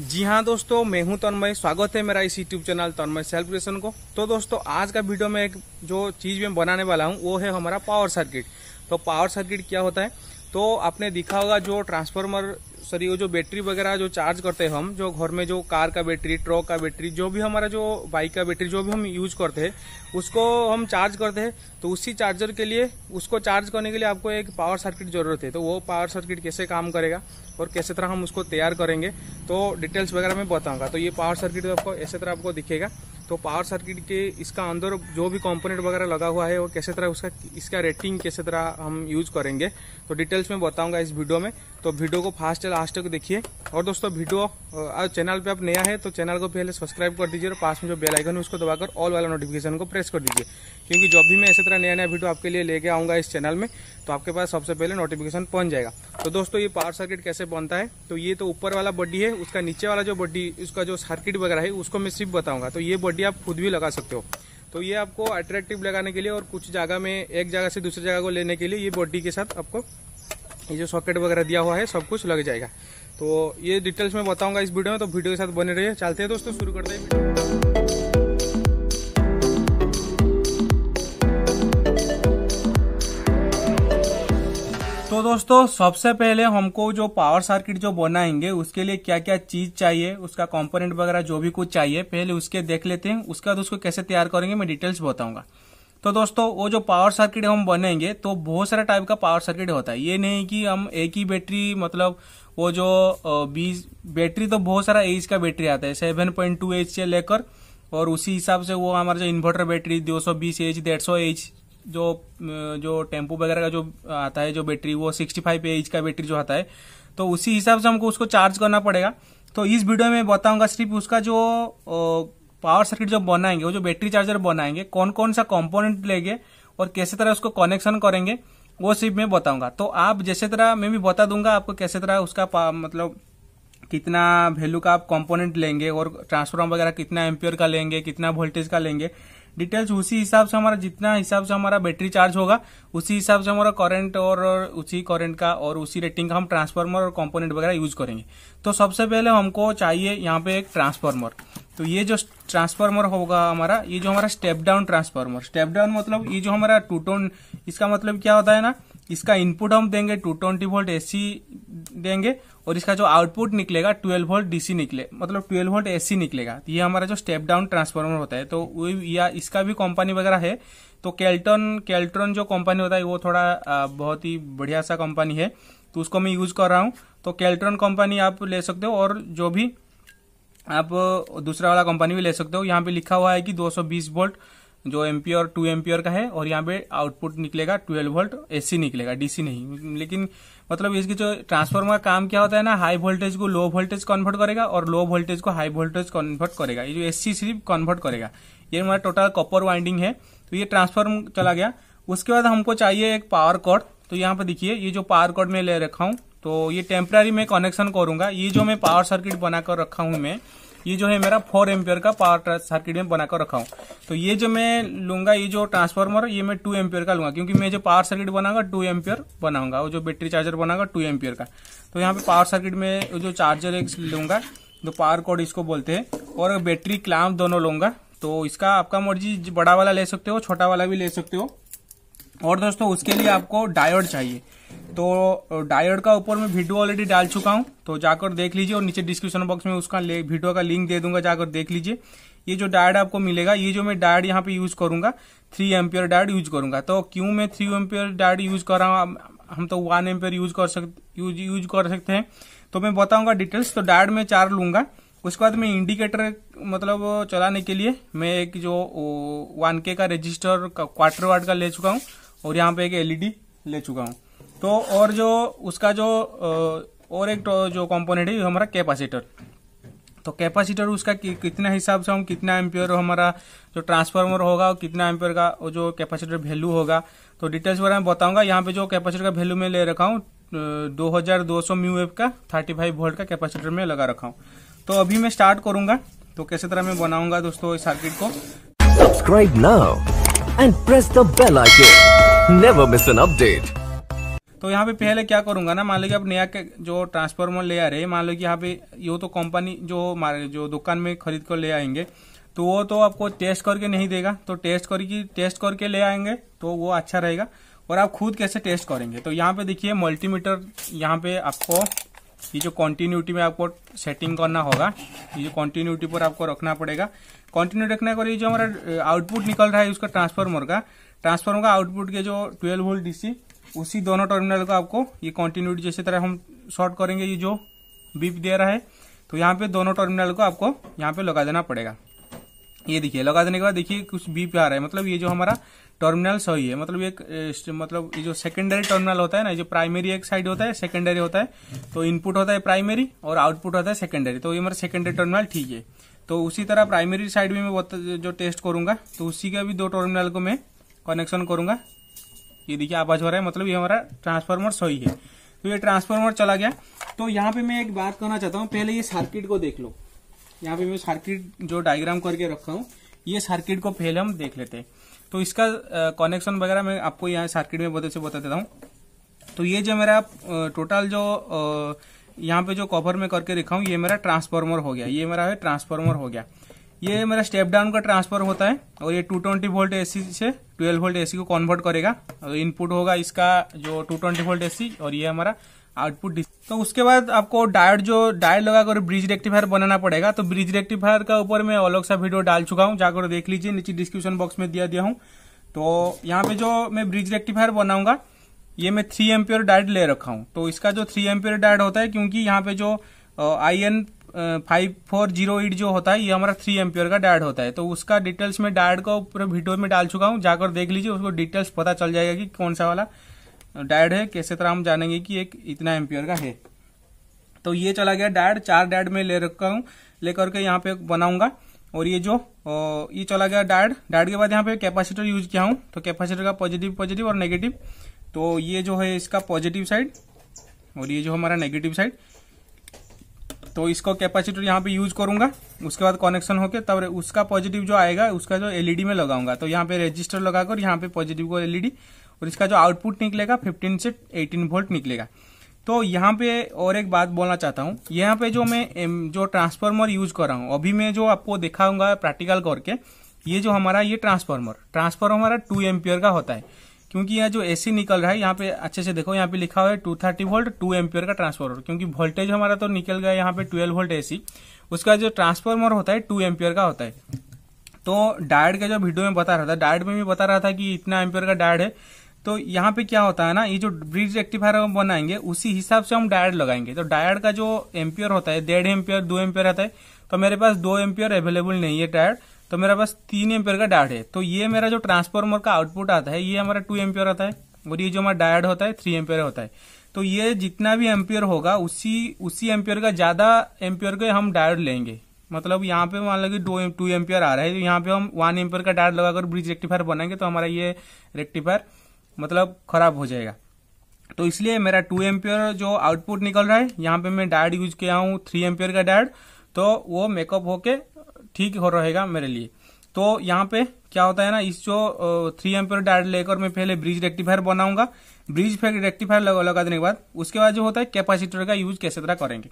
जी हाँ दोस्तों मैं हूँ तन्मय स्वागत है मेरा इस YouTube channel Tanmay self creation को तो दोस्तों आज का वीडियो में एक जो चीज़ मैं बनाने वाला हूँ वो है हमारा पावर सर्किट तो पावर सर्किट क्या होता है तो आपने दिखा होगा जो ट्रांसफार्मर सॉरी वो जो बैटरी वगैरह जो चार्ज करते हैं हम जो घर में जो कार का बैटरी ट्रक का बैटरी जो भी हमारा जो बाइक का बैटरी जो भी हम यूज करते हैं उसको हम चार्ज करते हैं तो उसी चार्जर के लिए उसको चार्ज करने के लिए आपको एक पावर सर्किट जरूरत है तो वो पावर सर्किट कैसे काम करेगा और कैसे तरह हम उसको तैयार करेंगे तो डिटेल्स वगैरह मैं बताऊँगा तो ये पावर सर्किट आपको ऐसे तरह आपको दिखेगा तो पावर सर्किट के इसका अंदर जो भी कंपोनेंट वगैरह लगा हुआ है वो कैसे तरह उसका इसका रेटिंग कैसे तरह हम यूज करेंगे तो डिटेल्स में बताऊंगा इस वीडियो में तो वीडियो को फास्ट लास्ट तक देखिए और दोस्तों वीडियो चैनल पे आप नया है तो चैनल को पहले सब्सक्राइब कर दीजिए और पास में जो बेलाइकन है उसको दबाकर ऑल वाला नोटिफिकेशन को प्रेस कर दीजिए क्योंकि जब भी मैं ऐसे तरह नया नया वीडियो आपके लिए लेके आऊंगा इस चैनल में तो आपके पास सबसे पहले नोटिफिकेशन पहुंच जाएगा तो दोस्तों ये पावर सर्किट कैसे बनता है तो ये तो ऊपर वाला बड्डी है उसका नीचे वाला जो बड्डी उसका जो सर्किट वगैरह है उसको मैं सिर्फ बताऊंगा तो ये बड्डी कि आप खुद भी लगा सकते हो तो ये आपको अट्रैक्टिव लगाने के लिए और कुछ जगह में एक जगह से दूसरी जगह को लेने के लिए ये बॉडी के साथ आपको ये जो सॉकेट वगैरह दिया हुआ है सब कुछ लग जाएगा तो ये डिटेल्स मैं बताऊंगा इस वीडियो में तो वीडियो के साथ बने रहिए चलते हैं दोस्तों शुरू करते हैं तो दोस्तों सबसे पहले हमको जो पावर सर्किट जो बनाएंगे उसके लिए क्या क्या चीज चाहिए उसका कंपोनेंट वगैरह जो भी कुछ चाहिए पहले उसके देख लेते हैं उसके बाद उसको कैसे तैयार करेंगे मैं डिटेल्स बताऊंगा तो दोस्तों वो जो पावर सर्किट हम बनेंगे तो बहुत सारा टाइप का पावर सर्किट होता है ये नहीं कि हम एक ही बैटरी मतलब वो जो बीस बैटरी तो बहुत सारा एज का बैटरी आता है सेवन पॉइंट टू एच से लेकर और उसी हिसाब से वो हमारा जो इन्वर्टर बैटरी दो सौ बीस एच डेढ़ सौ एच जो जो टेम्पो वगैरह का जो आता है जो बैटरी वो 65 फाइव एज का बैटरी जो आता है तो उसी हिसाब से हमको उसको चार्ज करना पड़ेगा तो इस वीडियो में बताऊंगा सिर्फ उसका जो पावर सर्किट जो बनाएंगे वो जो बैटरी चार्जर बनाएंगे कौन कौन सा कॉम्पोनेंट लेंगे और कैसे तरह उसको कनेक्शन करेंगे वो सिर्फ मैं बताऊंगा तो आप जैसे तरह मैं भी बता दूंगा आपको कैसे तरह उसका मतलब कितना वैल्यू का आप कंपोनेंट लेंगे और ट्रांसफॉर्मर वगैरह कितना एम्पियर का लेंगे कितना वोल्टेज का लेंगे डिटेल्स उसी हिसाब से हमारा जितना हिसाब से हमारा बैटरी चार्ज होगा उसी हिसाब से हमारा करंट और उसी करंट का और उसी रेटिंग का हम ट्रांसफार्मर और कंपोनेंट वगैरह यूज करेंगे तो सबसे पहले हमको चाहिए यहाँ पे एक ट्रांसफार्मर तो ये जो ट्रांसफार्मर होगा हमारा ये जो हमारा step down transformer step down मतलब ये जो हमारा टू टोन इसका मतलब क्या होता है ना इसका इनपुट हम देंगे टू ट्वेंटी वोल्ट एसी देंगे और इसका जो आउटपुट निकलेगा ट्वेल्व वोल्ट डीसी निकले मतलब ट्वेल्व वोल्ट एसी निकलेगा तो ये हमारा जो स्टेप डाउन ट्रांसफार्मर होता है तो या इसका भी कंपनी वगैरह है तो कैल्टन कैल्ट्रॉन जो कंपनी होता है वो थोड़ा आ, बहुत ही बढ़िया सा कंपनी है तो उसको मैं यूज कर रहा हूँ तो कैल्ट्रॉन कंपनी आप ले सकते हो और जो भी आप दूसरा वाला कंपनी भी ले सकते हो यहाँ पे लिखा हुआ है कि दो वोल्ट जो एमपियोर टू एम्पियर का है और यहाँ पे आउटपुट निकलेगा 12 वोल्ट एसी निकलेगा डीसी नहीं लेकिन मतलब इसकी जो ट्रांसफार्मर का काम क्या होता है ना हाई वोल्टेज को लो वोल्टेज कन्वर्ट करेगा और लो वोल्टेज को हाई वोल्टेज कन्वर्ट करेगा ये जो एस सिर्फ कन्वर्ट करेगा ये हमारा टोटल कॉपर वाइंडिंग है तो ये ट्रांसफार्म चला गया उसके बाद हमको चाहिए एक पावर कॉर्ड तो यहाँ पर देखिए ये जो पावर कॉर्ड मैं ले रखा हूँ तो ये टेम्प्रेरी मैं कनेक्शन करूंगा ये जो मैं पावर सर्किट बनाकर रखा हूँ मैं ये जो है मेरा फोर एम्पियर का पावर सर्किट में बनाकर रखा हूँ तो ये जो मैं लूंगा ये जो ट्रांसफार्मर ये मैं टू एम्पियर का लूंगा क्योंकि मैं जो पावर सर्किट बनाऊंगा टू एम्पियर बनाऊंगा और जो बैटरी चार्जर बनाऊंगा टू एम्पियर का तो यहाँ पे पावर सर्किट में जो चार्जर एक लूंगा जो पावर कोड इसको बोलते हैं और बैटरी क्लाम दोनों लूंगा तो इसका आपका मर्जी बड़ा वाला ले सकते हो छोटा वाला भी ले सकते हो और दोस्तों उसके लिए आपको डायोड चाहिए तो डायोड का ऊपर मैं वीडियो ऑलरेडी डाल चुका हूँ तो जाकर देख लीजिए और नीचे डिस्क्रिप्शन बॉक्स में उसका वीडियो का लिंक दे दूंगा जाकर देख लीजिए ये जो डायड आपको मिलेगा ये जो मैं डायड यहाँ पे यूज करूंगा थ्री एम्पियर डायड यूज करूंगा तो क्यों मैं थ्री एम्पियर डायड यूज कर रहा हूँ हम तो वन एम्पियर यूज कर सकते यूज कर सकते हैं तो मैं बताऊंगा डिटेल्स तो डायड में चार लूंगा उसके बाद मैं इंडिकेटर मतलब चलाने के लिए मैं एक जो वन के का रजिस्टर क्वार्टर वार्ड का ले चुका हूँ और यहाँ पे एक एलईडी e ले चुका हूँ तो और जो उसका जो और एक तो जो कंपोनेंट है हमारा कैपेसिटर तो कैपेसिटर उसका कि, कितना हिसाब से हम कितना एम्पियर हमारा जो ट्रांसफार्मर होगा और कितना एम्पियर का जो कैपेसिटर वैल्यू होगा तो डिटेल्स वगैरह मैं बताऊंगा यहाँ पे जो कैपेसिटर का वैल्यू मैं ले रखा हूँ दो म्यू एफ का थर्टी वोल्ट का कैपेसिटर में लगा रखा हूँ तो अभी मैं स्टार्ट करूंगा तो कैसे तरह मैं बनाऊंगा दोस्तों इस सर्किट को subscribe now and press the bell icon never miss an update तो यहाँ पे पहले क्या करूंगा ना मान लो कि अब नया जो ट्रांसफार्मर ले आ रहे मान लो कि यहाँ पे यो तो कंपनी जो जो दुकान में खरीद कर ले आएंगे तो वो तो आपको टेस्ट करके नहीं देगा तो टेस्ट करके टेस्ट करके ले आएंगे तो वो अच्छा रहेगा और आप खुद कैसे टेस्ट करेंगे तो यहाँ पे देखिए मल्टीमीटर यहाँ पे आपको ये जो कॉन्टिन्यूटी में आपको सेटिंग करना होगा ये जो कॉन्टिन्यूटी पर आपको रखना पड़ेगा कॉन्टिन्यू रखने का ये जो हमारा आउटपुट निकल रहा है उसका ट्रांसफार्मर का ट्रांसफार्मर का आउटपुट के जो 12 वोल्ट डीसी उसी दोनों टर्मिनल को आपको ये कॉन्टिन्यूटी जैसे तरह हम शॉर्ट करेंगे ये जो बीप दे रहा है तो यहाँ पे दोनों टर्मिनल को आपको यहाँ पे लगा देना पड़ेगा ये देखिए लगा देने के बाद देखिए कुछ बीप आ रहा है मतलब ये जो हमारा टर्मिनल सही है मतलब एक मतलब ये जो सेकेंडरी टर्मिनल होता है ना जो प्राइमरी एक साइड होता है सेकेंडरी होता है तो इनपुट होता है प्राइमरी और आउटपुट होता है सेकेंडरी तो ये हमारा सेकेंडरी टर्मिनल ठीक है तो उसी तरह प्राइमरी साइड भी मैं जो टेस्ट करूंगा तो उसी का भी दो टर्मिनल को मैं कनेक्शन करूंगा ये देखिए आवाज हो रहा है मतलब ये हमारा ट्रांसफार्मर सही है तो ये ट्रांसफार्मर चला गया तो यहाँ पे मैं एक बात करना चाहता हूँ पहले ये सर्किट को देख लो यहाँ पे मैं सर्किट जो डायग्राम करके रखा हूँ ये सर्किट को पहले हम देख लेते हैं तो इसका कनेक्शन वगैरह मैं आपको यहाँ सर्किट में बहुत अच्छे बता देता हूँ तो ये जो मेरा टोटल जो यहाँ पे जो कवर में करके रखा हूँ ये मेरा ट्रांसफार्मर हो गया ये मेरा है ट्रांसफार्मर हो गया ये मेरा स्टेप डाउन का ट्रांसफर होता है और ये 220 वोल्ट एसी से 12 वोल्ट एसी को कन्वर्ट करेगा और इनपुट होगा इसका जो 220 वोल्ट एसी और ये हमारा आउटपुट तो उसके बाद आपको डायड जो डायड लगाकर ब्रिज रेक्टिफायर बनाना पड़ेगा तो ब्रिज रेक्टिफायर का ऊपर मैं अलग सा वीडियो डाल चुका हूँ जाकर देख लीजिए नीचे डिस्क्रिप्शन बॉक्स में दिया दिया हूँ तो यहाँ पे जो मैं ब्रिज रेक्टिफायर बनाऊंगा ये मैं थ्री एम्पियर डायड ले रखा हूँ तो इसका जो थ्री एम्पियर डायड होता है क्योंकि यहाँ पे जो I N five four zero eight जो होता है ये हमारा थ्री एम्पियर का डायड होता है तो उसका डिटेल्स में डायड को पूरे वीडियो में डाल चुका हूँ जाकर देख लीजिए उसको डिटेल्स पता चल जाएगा कि कौन सा वाला डायड है कैसे तरह हम जानेंगे कि एक इतना एम्पियर का है तो ये चला गया डायड चार डायड में ले रखा हूँ लेकर के यहाँ पे बनाऊंगा और ये जो ये चला गया डायड डायड के बाद यहाँ पे कैपेसिटर यूज किया हूँ तो कैपेसिटर का पॉजिटिव पॉजिटिव और नेगेटिव तो ये जो है इसका पॉजिटिव साइड और ये जो हमारा नेगेटिव साइड तो इसको कैपेसिटर यहाँ पे यूज करूंगा उसके बाद कनेक्शन होके तब उसका पॉजिटिव जो आएगा उसका जो एलईडी e में लगाऊंगा तो यहाँ पे रजिस्टर लगाकर यहाँ पे पॉजिटिव को एलईडी e और इसका जो आउटपुट निकलेगा 15 से 18 वोल्ट निकलेगा तो यहाँ पे और एक बात बोलना चाहता हूँ यहाँ पे जो मैं जो ट्रांसफार्मर यूज कर रहा हूँ अभी मैं जो आपको दिखाऊंगा प्रैक्टिकल करके ये जो हमारा ये ट्रांसफॉर्मर ट्रांसफार्मर हमारा टू एम्पियर का होता है क्योंकि यहाँ जो एसी निकल रहा है यहाँ पे अच्छे से देखो यहाँ पे लिखा हुआ है two thirty volt two ampere का ट्रांसफॉर्मर क्योंकि वोल्टेज हमारा तो निकल गया यहाँ पे ट्वेल्व वोल्ट एसी उसका जो ट्रांसफॉर्मर होता है टू एम्पियर का होता है तो डायड का जो वीडियो में बता रहा था डायड में भी बता रहा था कि इतना एम्पियर का डायड है तो यहाँ पे क्या होता है ना ये जो ब्रिज रेक्टिफायर हम बनाएंगे उसी हिसाब से हम डायड लगाएंगे तो डायड का जो एम्पियर होता है डेढ़ एम्पियर दो एम्पियर रहता है तो मेरे पास दो एम्पियर अवेलेबल नहीं है डायड तो मेरे पास तीन एम्पियर का डायड है तो ये मेरा जो ट्रांसफॉर्मर का आउटपुट आता है ये हमारा टू एम्पियर आता है और ये जो हमारा डायड होता है थ्री एम्पियर होता है तो ये जितना भी एम्पियर होगा उसी उसी एम्पियर का ज्यादा एम्पियर का हम डायड लेंगे मतलब यहाँ पे मान लगे दो टू एम्पियर आ रहा है तो यहाँ पे हम वन एम्पियर का डायड लगाकर ब्रिज रेक्टिफायर बनाएंगे तो हमारा ये रेक्टिफायर मतलब खराब हो जाएगा तो इसलिए मेरा टू एम्पियर जो आउटपुट निकल रहा है यहाँ पे मैं डायड यूज किया हूँ थ्री एम्पियर का डायड तो वो मेकअप होके ठीक हो रहेगा मेरे लिए तो यहाँ पे क्या होता है ना इस जो थ्री एम्पियर डायरेक्ट लेकर मैं पहले ब्रिज रेक्टिफायर बनाऊंगा ब्रिज फिर रेक्टिफायर लगा, लगा देने के बाद उसके बाद जो होता है कैपेसिटर का यूज कैसे तरह करेंगे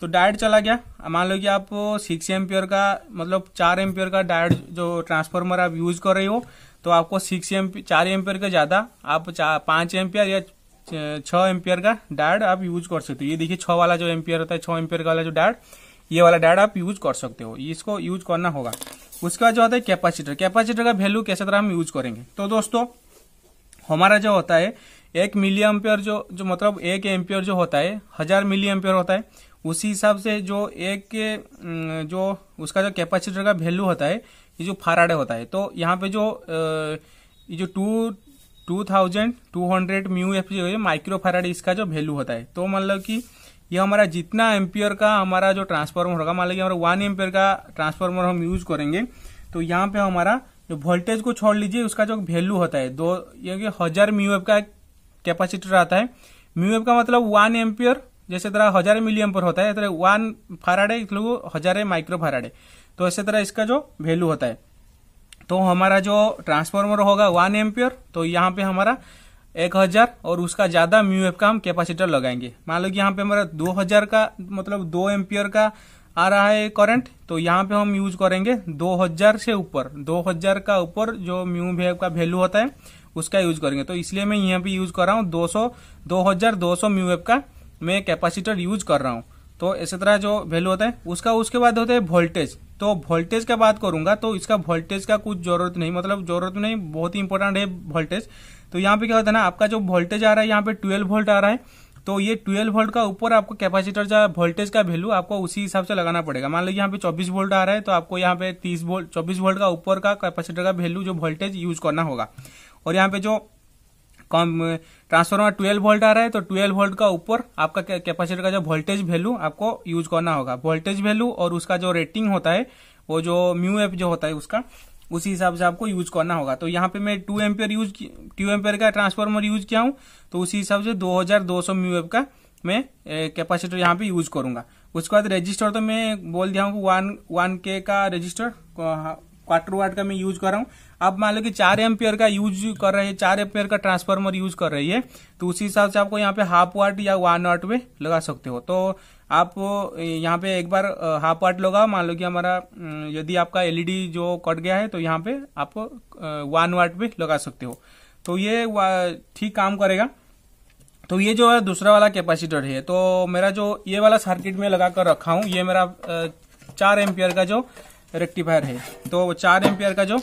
तो डायट चला गया मान लो कि आप सिक्स एम्पियर का मतलब चार एम्पियर का डायड जो ट्रांसफॉर्मर आप यूज कर रहे हो तो आपको सिक्स एम चार एम्पियर का ज्यादा आप पांच एम्पियर या छ एम्पियर का डायट आप यूज कर सकते हो ये देखिए छः वाला जो एम्पियर होता है छ एम्पियर वाला जो डायड ये वाला डाटा आप यूज कर सकते हो इसको यूज करना होगा उसके बाद जो होता है कैपेसिटर कैपेसिटर का वैल्यू कैसे तरह हम यूज करेंगे तो दोस्तों हमारा जो होता है एक मिली एम्पियर जो जो मतलब एक एम्पियर जो होता है हजार मिली एम्पियर होता है उसी हिसाब से जो एक जो उसका जो कैपेसिटर का वैल्यू होता है ये जो फाराडे होता है तो यहाँ पे जो ये जो two two thousand two hundred mu F जो माइक्रो फाराडे इसका जो वैल्यू होता है तो मतलब कि ये हमारा जितना एम्पियर का हमारा जो ट्रांसफार्मर होगा मान लीजिए हमारा वन एम्पियर का ट्रांसफार्मर हम यूज करेंगे तो यहाँ पे हमारा जो वोल्टेज को छोड़ लीजिए उसका जो वैल्यू होता है दो यानी हजार म्यूएफ का कैपेसिटर आता है म्यूएफ का मतलब वन एम्पियर जैसे तरह हजार मिली एम्पियर होता है वन फाराडे हजार माइक्रो फाराडे तो ऐसे तरह इसका जो वैल्यू होता है तो हमारा जो ट्रांसफार्मर होगा वन एम्पियर तो यहाँ पे हमारा एक हजार और उसका ज्यादा म्यू एफ का हम कैपेसिटर लगाएंगे मान लो कि यहाँ पे हमारा दो हजार का मतलब दो एम्पियर का आ रहा है करंट तो यहाँ पे हम यूज करेंगे दो हजार से ऊपर दो हजार का ऊपर जो म्यू वेव का वैल्यू होता है उसका यूज करेंगे तो इसलिए मैं यहाँ पे यूज कर रहा हूँ दो सौ दो हजार दो सौ म्यू वेव का मैं कैपेसिटर यूज कर रहा हूँ तो इसी तरह जो वैल्यू होता है उसका उसके बाद होता है वोल्टेज तो वोल्टेज का बात करूंगा तो इसका वोल्टेज का कुछ जरूरत नहीं मतलब जरूरत नहीं बहुत ही इंपॉर्टेंट है वोल्टेज तो यहाँ पे क्या होता है ना आपका जो वोल्टेज आ रहा है यहाँ पे ट्वेल्व वोल्ट आ रहा है तो ये ट्वेल्व वोल्ट का ऊपर आपको कैपेसिटर का वोल्टेज का वैल्यू आपको उसी हिसाब से लगाना पड़ेगा मान लो यहाँ पे चौबीस वोल्ट आ रहा है तो आपको यहाँ पे तीस वोल्ट चौबीस वोल्ट का ऊपर का कैपेसिटर का वैल्यू जो वोल्टेज यूज करना होगा और यहाँ पे जो कम ट्रांसफॉर्मर ट्वेल्व वोल्ट आ रहा है तो ट्वेल्व वोल्ट का ऊपर आपका कैपेसिटर का जो वोल्टेज वैल्यू आपको यूज करना होगा वोल्टेज वैल्यू और उसका जो रेटिंग होता है वो जो म्यू एफ जो होता है उसका उसी हिसाब से आपको यूज करना होगा तो यहाँ पे मैं two ampere use two ampere का ट्रांसफार्मर यूज किया हूँ तो उसी हिसाब से 2200 म्यूएफ का मैं कैपेसिटर यहाँ पे यूज करूंगा उसके बाद रजिस्टर तो मैं बोल दिया हूँ वन वन के का रजिस्टर क्वार्टर वाट का मैं यूज कर रहा हूँ आप मान लो कि चार एम्पियर का यूज कर रहे हैं चार एम्पियर का ट्रांसफार्मर यूज कर रही है तो उसी हिसाब से आपको यहाँ पे हाफ वाट या वन वाट में लगा सकते हो तो आप यहाँ पे एक बार हाफ वाट लगाओ मान लो कि हमारा यदि आपका एलईडी e जो कट गया है तो यहाँ पे आप वन वाट में लगा सकते हो तो ये ठीक काम करेगा तो ये जो है दूसरा वाला कैपेसिटर है तो मेरा जो ये वाला सर्किट में लगा कर रखा हूँ ये मेरा चार एम्पियर का जो रेक्टिफायर है तो चार एम्पियर का जो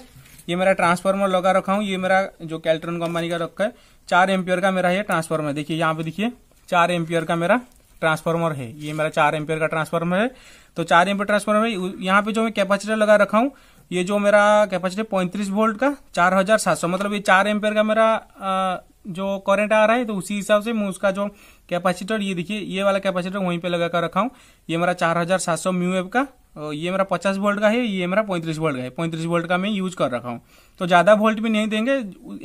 ये मेरा ट्रांसफार्मर लगा रखा हूँ ये मेरा जो कैल्ट्रन कंपनी का रखा है चार एम्पियर का मेरा ये ट्रांसफार्मर देखिए यहाँ पे देखिए चार एम्पियर का मेरा ट्रांसफार्मर है ये मेरा चार एम्पियर का ट्रांसफार्मर है तो चार एम्पियर ट्रांसफार्मर है यहाँ पे जो मैं कैपेसिटर लगा रखा हूँ ये जो मेरा कैपेसिटी पैंतीस वोल्ट का चार हजार सात सौ मतलब ये चार एम्पियर का मेरा जो करंट आ रहा है तो उसी हिसाब से मैं उसका जो कैपेसिटर ये देखिए ये वाला कैपेसिटर वहीं पे लगा कर रखा हूँ ये मेरा चार हजार सात सौ म्यू एफ का ये मेरा 50 वोल्ट का है ये मेरा 35 वोल्ट का है 35 वोल्ट का मैं यूज कर रखा हूँ तो ज़्यादा वोल्ट भी नहीं देंगे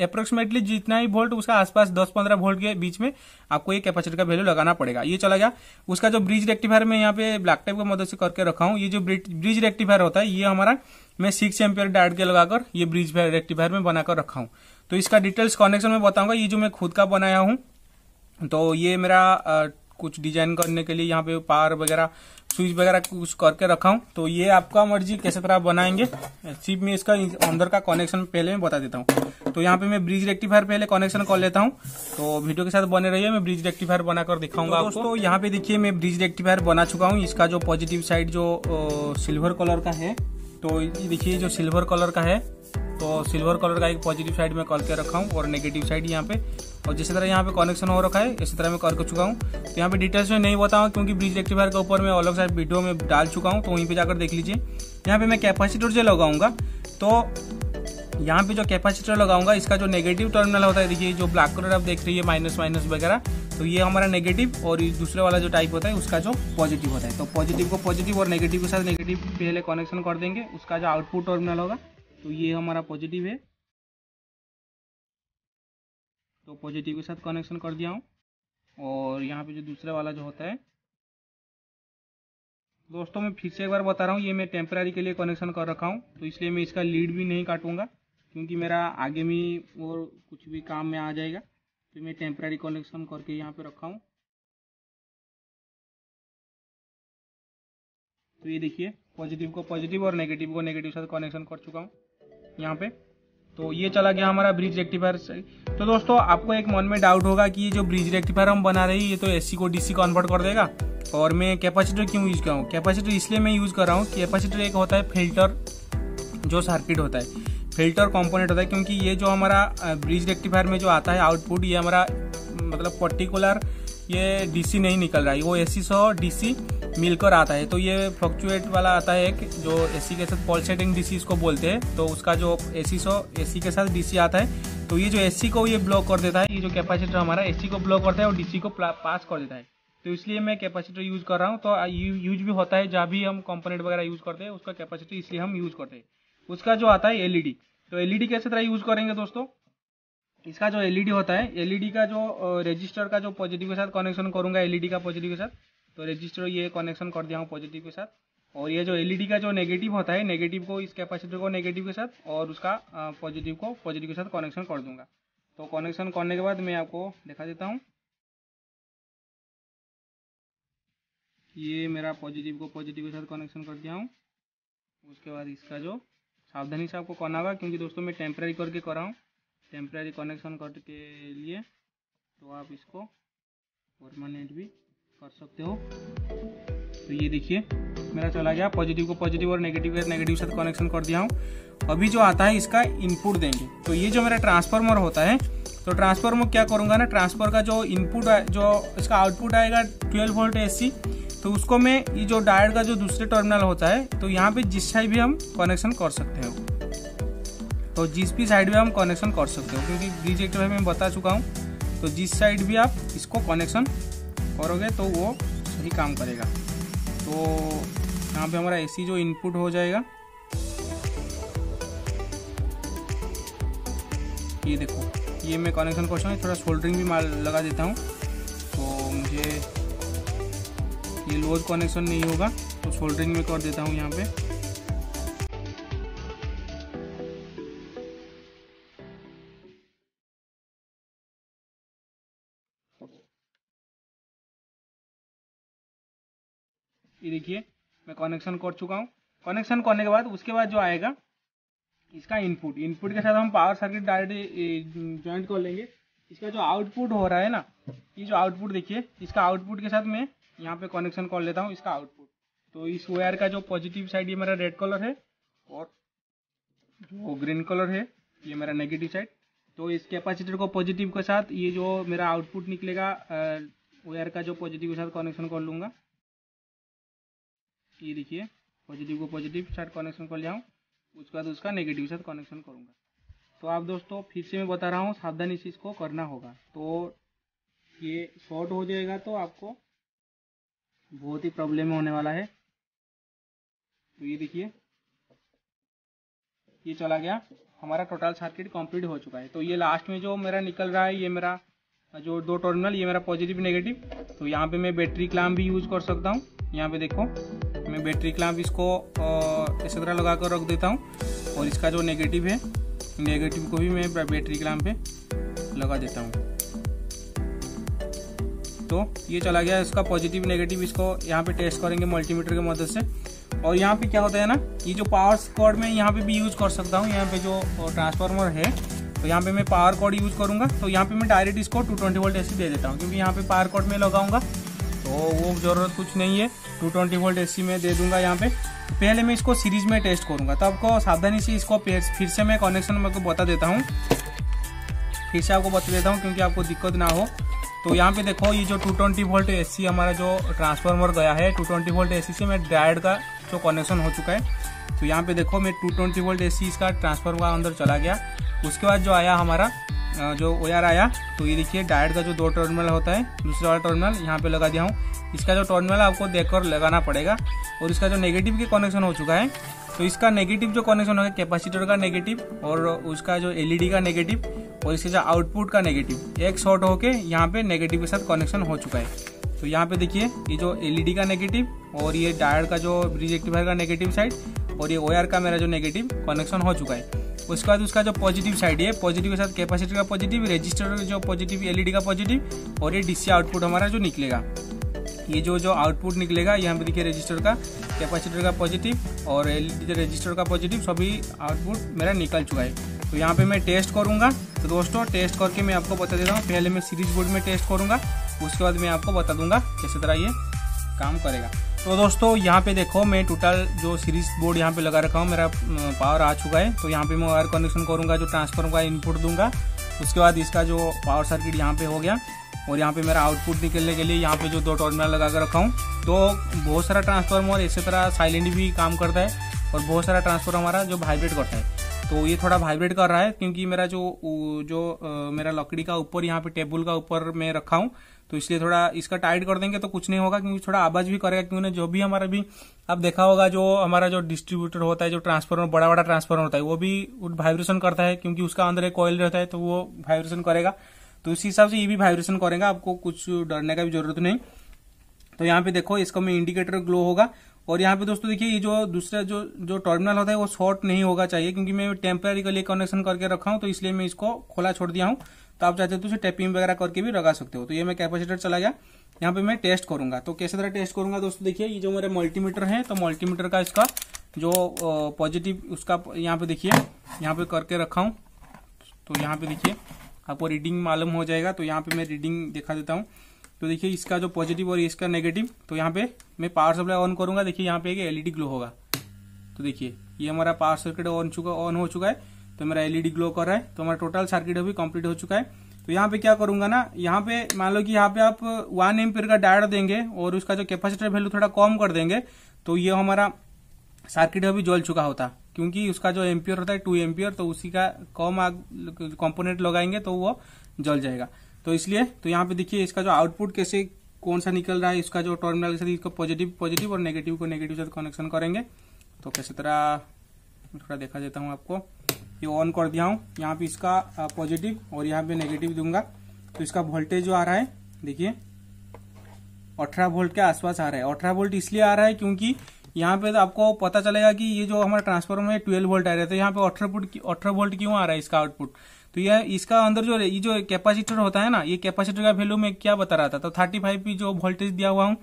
अप्रोक्सीमेटली जितना ही वोल्ट उसका आसपास 10-15 वोल्ट के बीच में आपको ये कैपेसिटर का वैल्यू लगाना पड़ेगा ये चला गया उसका जो ब्रिज रेक्टिफायर मैं यहाँ पे ब्लैक टाइप की मदद से करके रखा हूँ ये जो ब्रिज रेक्टिफायर होता है ये हमारा मैं सिक्स एम्पियर डायट के लगाकर ये ब्रिज रेक्टिफायर में बनाकर रखा हूँ तो इसका डिटेल्स कनेक्शन में बताऊंगा ये जो मैं खुद का बनाया हूँ तो ये मेरा कुछ डिजाइन करने के लिए यहाँ पे पार वगैरह स्विच वगैरह कुछ करके रखा हूँ तो ये आपका मर्जी कैसे तरह आप बनाएंगे सिर्फ में इसका अंदर का कनेक्शन पहले मैं बता देता हूँ तो यहाँ पे मैं ब्रिज रेक्टिफायर पहले कनेक्शन कर लेता हूँ तो वीडियो के साथ बने रहिए मैं ब्रिज रेक्टिफायर बनाकर दिखाऊंगा तो दोस्तों यहाँ पे देखिए मैं ब्रिज रेक्टिफायर बना चुका हूँ इसका जो पॉजिटिव साइड जो सिल्वर कलर का है तो देखिए जो सिल्वर कलर का है तो सिल्वर कलर का एक पॉजिटिव साइड में करके के रखा हूँ और नेगेटिव साइड यहाँ पे और जिस तरह यहाँ पे कनेक्शन हो रखा है इसी तरह मैं कर चुका हूँ तो यहाँ पे डिटेल्स में नहीं बताऊँ क्योंकि ब्रिज रेक्टिफायर के ऊपर मैं अलग साइड वीडियो में डाल चुका हूँ तो वहीं पर जाकर देख लीजिए यहाँ पे मैं कैपेसिटर जो लगाऊंगा तो यहाँ पे जो कैपेसिटर लगाऊंगा इसका जो नेगेटिव टर्मिनल होता है देखिए जो ब्लैक कलर आप देख रही है माइनस माइनस वगैरह तो ये हमारा नेगेटिव और दूसरे वाला जो टाइप होता है उसका जो पॉजिटिव होता है तो पॉजिटिव को पॉजिटिव और नेगेटिव के साथ नेगेटिव पहले कनेक्शन कर देंगे उसका जो आउटपुट टर्मिनल होगा तो ये हमारा पॉजिटिव है तो पॉजिटिव के साथ कनेक्शन कर दिया हूँ और यहाँ पे जो दूसरा वाला जो होता है दोस्तों मैं फिर से एक बार बता रहा हूँ ये मैं टेम्प्रेरी के लिए कनेक्शन कर रखा हूँ तो इसलिए मैं इसका लीड भी नहीं काटूंगा क्योंकि मेरा आगे में और कुछ भी काम में आ जाएगा तो मैं टेम्प्रेरी कनेक्शन करके यहाँ पे रखा हूँ तो ये देखिए पॉजिटिव को पॉजिटिव और नेगेटिव को नेगेटिव के साथ कनेक्शन कर चुका हूँ यहाँ पे तो ये चला गया हमारा ब्रिज रेक्टिफायर से तो दोस्तों आपको एक मन में डाउट होगा कि ये जो ब्रिज रेक्टिफायर हम बना रहे हैं ये तो एस को डी सी कन्वर्ट कर देगा और मैं कैपेसिटर क्यों यूज़ कर रहा हूँ कैपेसिटर इसलिए मैं यूज़ कर रहा हूँ कैपेसिटर एक होता है फिल्टर जो सर्किट होता है फिल्टर कॉम्पोनेट होता है क्योंकि ये जो हमारा ब्रिज रेक्टिफायर में जो आता है आउटपुट ये हमारा मतलब पर्टिकुलर ये डीसी नहीं निकल रहा है वो एसी सौ डीसी मिलकर आता है तो ये फ्लक्चुएट वाला आता है एक जो एसी के साथ पॉल्सेटिंग डिसीज को बोलते हैं तो उसका जो एसी सो एसी के साथ डीसी आता है तो ये जो एसी को ये ब्लॉक कर देता है ये जो कैपेसिटर हमारा एसी को ब्लॉक करता है और डीसी को पास कर देता है तो इसलिए मैं कैपेसिटर यूज कर रहा हूँ तो यूज भी होता है जहाँ भी हम कॉम्पोनेट वगैरह यूज करते हैं उसका कैपेसिटी इसलिए हम यूज करते हैं उसका जो आता है एलईडी e तो एलईडी e कैसे तरह यूज करेंगे दोस्तों इसका जो एलईडी e होता है एलईडी का जो रजिस्टर का जो पॉजिटिव के साथ कनेक्शन करूंगा एलईडी का पॉजिटिव के साथ तो रजिस्टर ये कनेक्शन कर दिया हूँ पॉजिटिव के साथ और ये जो एलईडी e का जो नेगेटिव होता है नेगेटिव को इस कैपेसिटर को नेगेटिव के साथ और उसका पॉजिटिव को पॉजिटिव के साथ कनेक्शन कर दूंगा तो कनेक्शन करने के बाद मैं आपको दिखा देता हूँ ये मेरा पॉजिटिव को पॉजिटिव के साथ कनेक्शन कर दिया हूँ उसके बाद इसका जो सावधानी से आपको करना होगा क्योंकि दोस्तों मैं टेम्प्रेरी करके कर रहा हूँ टेम्प्रेरी कनेक्शन करके लिए तो आप इसको परमानेंट भी कर सकते हो तो ये देखिए मेरा चला गया पॉजिटिव को पॉजिटिव और नेगेटिव का नेगेटिव साथ कनेक्शन कर दिया हूँ अभी जो आता है इसका इनपुट देंगे तो ये जो मेरा ट्रांसफार्मर होता है तो ट्रांसफार्मर क्या करूँगा ना ट्रांसफार्मर का जो इनपुट जो इसका आउटपुट आएगा ट्वेल्व वोल्ट ए तो उसको मैं ये जो डायर का जो दूसरे टर्मिनल होता है तो यहाँ पे जिस साइड भी हम कनेक्शन कर सकते हो तो जिस भी साइड भी हम कनेक्शन कर सकते हो क्योंकि ब्रिज एक्टर में बता चुका हूँ तो जिस साइड भी आप इसको कनेक्शन करोगे तो वो सही काम करेगा तो यहाँ पे हमारा एसी जो इनपुट हो जाएगा ये देखो ये मैं कनेक्शन क्वेश्चन है थोड़ा सोल्डरिंग भी माल लगा देता हूँ तो मुझे ये लोज कनेक्शन नहीं होगा तो सोल्डरिंग में कर देता हूँ यहाँ पे ये देखिए मैं कनेक्शन कर चुका हूँ कनेक्शन करने के बाद उसके बाद जो आएगा इसका इनपुट इनपुट के साथ हम पावर सर्किट डायरेक्ट ज्वाइंट कर लेंगे इसका जो आउटपुट हो रहा है ना ये जो आउटपुट देखिए इसका आउटपुट के साथ मैं यहाँ पे कनेक्शन कर लेता हूँ इसका आउटपुट तो इस वायर का जो पॉजिटिव साइड ये मेरा रेड कलर है और जो ग्रीन कलर है ये मेरा नेगेटिव साइड तो इस कैपेसिटर को पॉजिटिव के साथ ये जो मेरा आउटपुट निकलेगा वायर का जो पॉजिटिव के साथ कनेक्शन कर लूँगा ये देखिए पॉजिटिव को पॉजिटिव साथ कनेक्शन कर लिया हूँ उसके बाद उसका नेगेटिव साथ कनेक्शन करूँगा तो आप दोस्तों फिर से मैं बता रहा हूँ सावधानी से इसको करना होगा तो ये शॉर्ट हो जाएगा तो आपको बहुत ही प्रॉब्लम होने वाला है तो ये देखिए ये चला गया हमारा टोटल सर्किट कंप्लीट हो चुका है तो ये लास्ट में जो मेरा निकल रहा है ये मेरा जो दो टर्मिनल ये मेरा पॉजिटिव नेगेटिव तो यहाँ पे मैं बैटरी क्लाम भी यूज कर सकता हूँ यहाँ पे देखो मैं बैटरी क्लाम्प इसको इस तरह लगा कर रख देता हूँ और इसका जो नेगेटिव है नेगेटिव को भी मैं बैटरी क्लैम्प पे लगा देता हूँ तो ये चला गया इसका पॉजिटिव नेगेटिव इसको यहाँ पे टेस्ट करेंगे मल्टीमीटर की मदद से और यहाँ पे क्या होता है ना ये जो पावर कॉर्ड मैं यहाँ पे भी यूज़ कर सकता हूँ यहाँ पे जो ट्रांसफार्मर है तो यहाँ पे मैं पावर कॉर्ड यूज़ करूंगा तो यहाँ पे मैं डायरेक्ट इसको 220 वोल्ट ऐसे दे देता हूँ क्योंकि यहाँ पे पावर कॉर्ड में लगाऊंगा और वो ज़रूरत कुछ नहीं है टू ट्वेंटी वोल्ट ए में दे दूंगा यहाँ पे पहले मैं इसको सीरीज में टेस्ट करूँगा तो आपको सावधानी से इसको फिर से मैं कनेक्शन में बता देता हूँ फिर से आपको बता देता हूँ क्योंकि आपको दिक्कत ना हो तो यहाँ पे देखो ये जो 220 ट्वेंटी वोल्ट ए हमारा जो ट्रांसफार्मर गया है 220 ट्वेंटी वोल्ट ए से मैं डायड का जो कनेक्शन हो चुका है तो यहाँ पे देखो मैं 220 ट्वेंटी वोल्ट ए इसका ट्रांसफार्मर अंदर चला गया उसके बाद जो आया हमारा जो वायर आया तो ये देखिए डायट का जो दो टर्मिनल होता है दूसरा वाला टर्मिनल यहाँ पे लगा दिया हूँ इसका जो टर्मिनल है आपको देखकर लगाना पड़ेगा और इसका जो नेगेटिव के कनेक्शन हो चुका है तो इसका नेगेटिव जो कनेक्शन होगा कैपेसिटर का नेगेटिव और उसका जो एलईडी e का नेगेटिव और इसके जो आउटपुट का नेगेटिव एक शॉर्ट होके यहाँ पे नेगेटिव के साथ कनेक्शन हो चुका है तो यहाँ पे देखिए ये जो एलईडी e का नेगेटिव और ये डायर का जो रिजेक्टिव का नेगेटिव साइड और ये ओ का मेरा जो नेगेटिव कनेक्शन हो चुका है उसके बाद उसका जो पॉजिटिव साइड है पॉजिटिव के साथ कैपेसिटर का पॉजिटिव रजिस्टर जो पॉजिटिव एलईडी e का पॉजिटिव और ये डीसी आउटपुट हमारा जो निकलेगा ये जो जो आउटपुट निकलेगा यहाँ पे देखिए रजिस्टर का कैपेसिटर का पॉजिटिव और एलईडी रजिस्टर e का पॉजिटिव सभी आउटपुट मेरा निकल चुका है तो यहाँ पे मैं टेस्ट करूँगा तो दोस्तों टेस्ट करके मैं आपको बता देता हूँ पहले मैं सीरीज बोर्ड में टेस्ट करूँगा उसके बाद मैं आपको बता दूंगा किसी तरह ये काम करेगा तो दोस्तों यहाँ पे देखो मैं टोटल जो सीरीज बोर्ड यहाँ पे लगा रखा हूँ मेरा पावर आ चुका है तो यहाँ पे मैं वायर कनेक्शन करूँगा जो ट्रांसफॉर्म का इनपुट दूंगा उसके बाद इसका जो पावर सर्किट यहाँ पे हो गया और यहाँ पे मेरा आउटपुट निकलने के लिए यहाँ पे जो दो टर्मिनल लगा कर रखा हूँ तो बहुत सारा ट्रांसफार्मर इसी तरह साइलेंट भी काम करता है और बहुत सारा ट्रांसफार्मर हमारा जो वाइब्रेट करता है तो ये थोड़ा वाइब्रेट कर रहा है क्योंकि मेरा जो जो मेरा लकड़ी का ऊपर यहाँ पे टेबल का ऊपर मैं रखा हूँ तो इसलिए थोड़ा इसका टाइट कर देंगे तो कुछ नहीं होगा क्योंकि थोड़ा आवाज भी करेगा क्योंकि जो भी हमारा भी आप देखा होगा जो हमारा जो डिस्ट्रीब्यूटर होता है जो ट्रांसफॉर्मर बड़ा बड़ा ट्रांसफॉर्मर होता है वो भी वाइब्रेशन करता है क्योंकि उसका अंदर एक कॉयल रहता है तो वो वाइब्रेशन करेगा तो इसी हिसाब से ये भी वाइब्रेशन करेगा आपको कुछ डरने का भी जरूरत नहीं तो यहाँ पे देखो इसका में इंडिकेटर ग्लो होगा और यहाँ पे दोस्तों देखिए ये जो दूसरा जो जो टर्मिनल होता है वो शॉर्ट नहीं होगा चाहिए क्योंकि मैं टेम्पररी के लिए कनेक्शन करके रखा हूँ तो इसलिए मैं इसको खोला छोड़ दिया हूँ तो आप चाहते हो तो उसे टैपिंग वगैरह करके भी लगा सकते हो तो ये मैं कैपेसिटर चला गया यहाँ पे मैं टेस्ट करूंगा तो कैसे तरह टेस्ट करूंगा दोस्तों देखिए ये जो मेरा मल्टीमीटर है तो मल्टीमीटर का इसका जो पॉजिटिव उसका यहाँ पे देखिए यहाँ पे करके रखा हूँ तो यहाँ पे देखिए आपको रीडिंग मालूम हो जाएगा तो यहाँ पे मैं रीडिंग दिखा देता हूँ तो देखिए इसका जो पॉजिटिव और इसका नेगेटिव तो यहाँ पे मैं पावर सप्लाई ऑन करूंगा देखिए यहाँ पे एक एलईडी ग्लो होगा तो देखिए ये हमारा पावर सर्किट ऑन चुका ऑन हो चुका है तो मेरा एलईडी ग्लो कर रहा है तो हमारा टोटल सर्किट अभी कंप्लीट हो चुका है तो यहाँ पे क्या करूंगा ना यहाँ पे मान लो कि यहाँ पे आप वन एम का डायड देंगे और उसका जो कैपेसिटर वैल्यू थोड़ा कम कर देंगे तो ये हमारा सर्किट अभी जल चुका होता क्योंकि उसका जो एम्पियर होता है टू एम्पियर तो उसी का कम कॉम्पोनेंट लगाएंगे तो वो जल जाएगा तो इसलिए तो यहाँ पे देखिए इसका जो आउटपुट कैसे कौन सा निकल रहा है इसका जो टर्मिनल के साथ इसको पॉजिटिव पॉजिटिव और नेगेटिव को नेगेटिव साथ कनेक्शन करेंगे तो कैसे तरह थोड़ा देखा देता हूँ आपको ये ऑन कर दिया हूँ यहाँ पे इसका पॉजिटिव और यहाँ पे नेगेटिव दूंगा तो इसका वोल्टेज जो आ रहा है देखिए अठारह वोल्ट के आसपास आ रहा है अठारह वोल्ट इसलिए आ रहा है क्योंकि यहाँ पे तो आपको पता चलेगा कि ये जो हमारा ट्रांसफॉर्मर है ट्वेल्व वोल्ट आ रहा है तो यहाँ पे अठारह अठारह वोल्ट क्यों आ रहा है इसका आउटपुट तो यह इसका अंदर जो ये जो कैपेसिटर होता है ना ये कैपेसिटर का वैल्यू में क्या बता रहा था तो थर्टी फाइव जो वोल्टेज दिया हुआ हूँ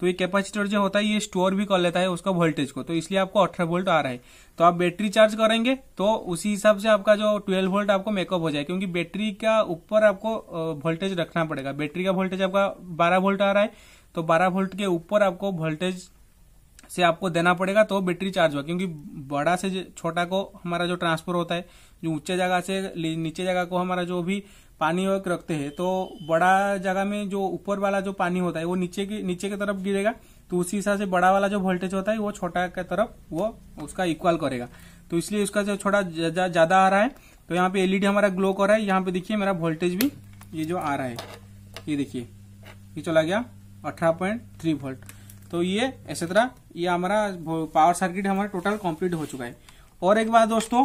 तो ये कैपेसिटर जो होता है ये स्टोर भी कर लेता है उसका वोल्टेज को तो इसलिए आपको अठारह वोल्ट आ रहा है तो आप बैटरी चार्ज करेंगे तो उसी हिसाब से आपका जो ट्वेल्व वोल्ट आपको मेकअप हो जाए क्योंकि बैटरी का ऊपर आपको वोल्टेज रखना पड़ेगा बैटरी का वोल्टेज आपका बारह वोल्ट आ रहा है तो बारह वोल्ट के ऊपर आपको वोल्टेज से आपको देना पड़ेगा तो बैटरी चार्ज होगा क्योंकि बड़ा से छोटा को हमारा जो ट्रांसफर होता है जो ऊंचे जगह से नीचे जगह को हमारा जो भी पानी वर्क रखते हैं तो बड़ा जगह में जो ऊपर वाला जो पानी होता है वो नीचे की नीचे की तरफ गिरेगा तो उसी हिसाब से बड़ा वाला जो वोल्टेज होता है वो छोटा की तरफ वो उसका इक्वल करेगा तो इसलिए उसका जो छोटा ज्यादा आ रहा है तो यहाँ पे एलईडी हमारा ग्लो कर रहा है यहाँ पे देखिए मेरा वोल्टेज भी ये जो आ रहा है ये देखिए ये चला गया अठारह पॉइंट थ्री वोल्ट तो ये ऐसे तरह ये हमारा पावर सर्किट हमारा टोटल कंप्लीट हो चुका है और एक बात दोस्तों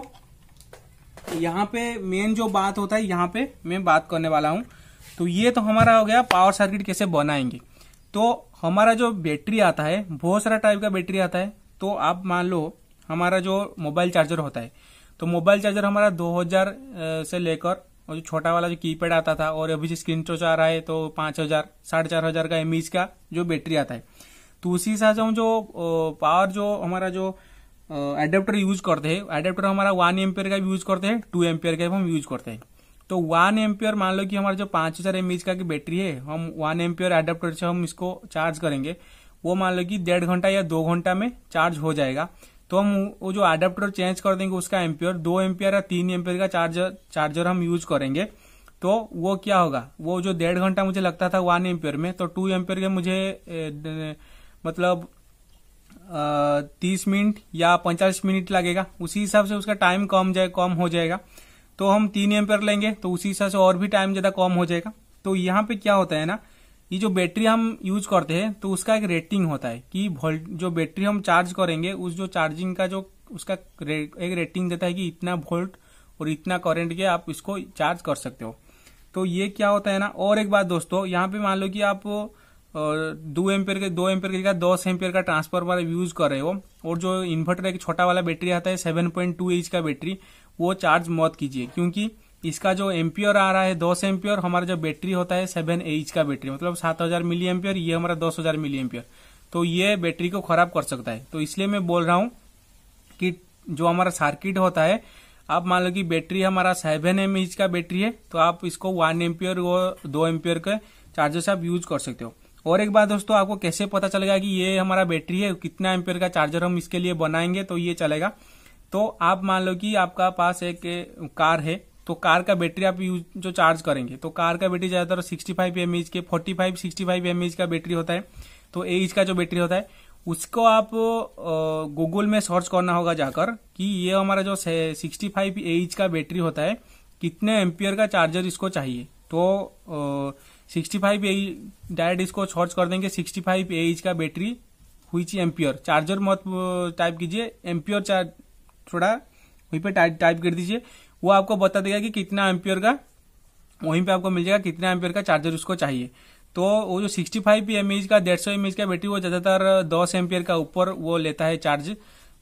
यहाँ पे मेन जो बात होता है यहाँ पे मैं बात करने वाला हूँ तो ये तो हमारा हो गया पावर सर्किट कैसे बनाएंगे तो हमारा जो बैटरी आता है बहुत सारा टाइप का बैटरी आता है तो आप मान लो हमारा जो मोबाइल चार्जर होता है तो मोबाइल चार्जर हमारा 2000 से लेकर और जो छोटा वाला जो कीपैड आता था और अभी जो स्क्रीन टच आ रहा है तो पांच हजार साढ़े चार हजार का एम e का जो बैटरी आता है तो उसी हिसाब से हम जो पावर जो हमारा जो एडेप्टर यूज करते हैं एडेप्टर हमारा वन एम्पेयर का भी यूज करते हैं टू एम्पेयर का भी हम यूज करते हैं तो वन एम्पियर मान लो कि हमारा जो पांच हजार एमएच का की बैटरी है हम वन एम्पेयर एडेप्टर से हम इसको चार्ज करेंगे वो मान लो कि डेढ़ घंटा या दो घंटा में चार्ज हो जाएगा तो हम वो जो एडेप्टर चेंज कर देंगे उसका एम्पेयर दो एम्पेयर या तीन एम्पेयर का चार्जर चार्जर हम यूज करेंगे तो वो क्या होगा वो जो डेढ़ घंटा मुझे लगता था वन एम्पियर में तो टू एम्पेयर के मुझे मतलब तीस मिनट या पैंतालीस मिनट लगेगा उसी हिसाब से उसका टाइम कम जाए कम हो जाएगा तो हम तीन एम लेंगे तो उसी हिसाब से और भी टाइम ज्यादा कम हो जाएगा तो यहाँ पे क्या होता है ना ये जो बैटरी हम यूज करते हैं तो उसका एक रेटिंग होता है कि जो बैटरी हम चार्ज करेंगे उस जो चार्जिंग का जो उसका रे, एक रेटिंग देता है कि इतना वोल्ट और इतना करंट के आप इसको चार्ज कर सकते हो तो ये क्या होता है ना और एक बात दोस्तों यहाँ पे मान लो कि आप और दो एम्पेयर के दो एम्पेयर की जगह दस एम्पेयर का ट्रांसफार्मर यूज कर रहे हो और जो इन्वर्टर एक छोटा वाला बैटरी आता है सेवन पॉइंट टू इंच का बैटरी वो चार्ज मत कीजिए क्योंकि इसका जो एम्पियर आ रहा है दस एम्पियर हमारा जो बैटरी होता है सेवन एच का बैटरी मतलब सात हजार मिली एम्पियर ये हमारा दस हजार मिली एम्पियर तो ये बैटरी को खराब कर सकता है तो इसलिए मैं बोल रहा हूँ कि जो हमारा सर्किट होता है आप मान लो कि बैटरी हमारा सेवन एम का बैटरी है तो आप इसको वन एम्पियर और दो एम्पियर के चार्जेस आप यूज कर सकते हो और एक बात दोस्तों आपको कैसे पता चलेगा कि ये हमारा बैटरी है कितना एम्पेयर का चार्जर हम इसके लिए बनाएंगे तो ये चलेगा तो आप मान लो कि आपका पास एक कार है तो कार का बैटरी आप यूज जो चार्ज करेंगे तो कार का बैटरी ज्यादातर सिक्सटी फाइव एम के forty five sixty five M का बैटरी होता है तो इंच का जो बैटरी होता है उसको आप गूगल में सर्च करना होगा जाकर कि ये हमारा जो सिक्सटी फाइव एच का बैटरी होता है कितने एम्पियर का चार्जर इसको चाहिए तो सिक्सटी फाइव डायरेक्ट e, इसको सर्च कर देंगे सिक्सटी फाइव एच e का बैटरी हुई ची एम्प्योर चार्जर मत टाइप कीजिए एम्प्योर चार्ज थोड़ा वहीं पे टाइप कर दीजिए वो आपको बता देगा कि कितना एम्प्योर का वहीं पे आपको मिल जाएगा कितना एम्प्योर का चार्जर उसको चाहिए तो वो जो 65 फाइव एम e का डेढ़ सौ एम का बैटरी वो ज़्यादातर दस एम्पियर का ऊपर वो लेता है चार्ज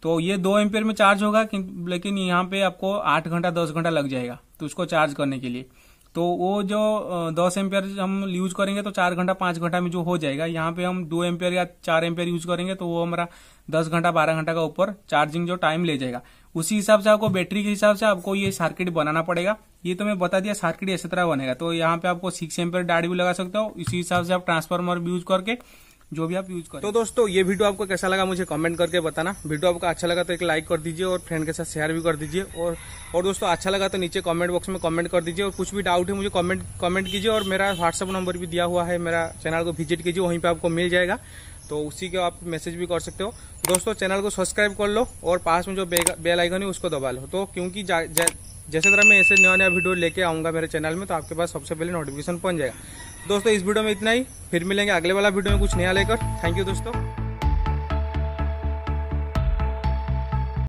तो ये दो एम्पियर में चार्ज होगा लेकिन यहाँ पे आपको आठ घंटा दस घंटा लग जाएगा तो उसको चार्ज करने के लिए तो वो जो दस एम्पेयर हम यूज करेंगे तो चार घंटा पांच घंटा में जो हो जाएगा यहाँ पे हम दो एम्पेयर या चार एम्पेयर यूज करेंगे तो वो हमारा दस घंटा बारह घंटा का ऊपर चार्जिंग जो टाइम ले जाएगा उसी हिसाब से आपको बैटरी के हिसाब से आपको ये सर्किट बनाना पड़ेगा ये तो मैं बता दिया सर्किट इसी तरह बनेगा तो यहाँ पे आपको सिक्स एम्पेयर डाड भी लगा सकते हो इसी हिसाब से आप ट्रांसफार्मर भी यूज करके जो भी आप यूज करें तो दोस्तों ये वीडियो आपको कैसा लगा मुझे कमेंट करके बताना वीडियो आपको अच्छा लगा तो एक लाइक कर दीजिए और फ्रेंड के साथ शेयर भी कर दीजिए और और दोस्तों अच्छा लगा तो नीचे कमेंट बॉक्स में कमेंट कर दीजिए और कुछ भी डाउट है मुझे कमेंट कमेंट कीजिए और मेरा व्हाट्सअप नंबर भी दिया हुआ है मेरा चैनल को विजिट कीजिए वहीं पर आपको मिल जाएगा तो उसी के आप मैसेज भी कर सकते हो दोस्तों चैनल को सब्सक्राइब कर लो और पास में जो बेल आइकन है उसको दबा लो तो क्योंकि जैसे तरह मैं ऐसे नया नया वीडियो लेके आऊँगा मेरे चैनल में तो आपके पास सबसे पहले नोटिफिकेशन पहुँच जाएगा दोस्तों इस वीडियो में इतना ही फिर मिलेंगे अगले वाला वीडियो में कुछ नया लेकर थैंक यू दोस्तों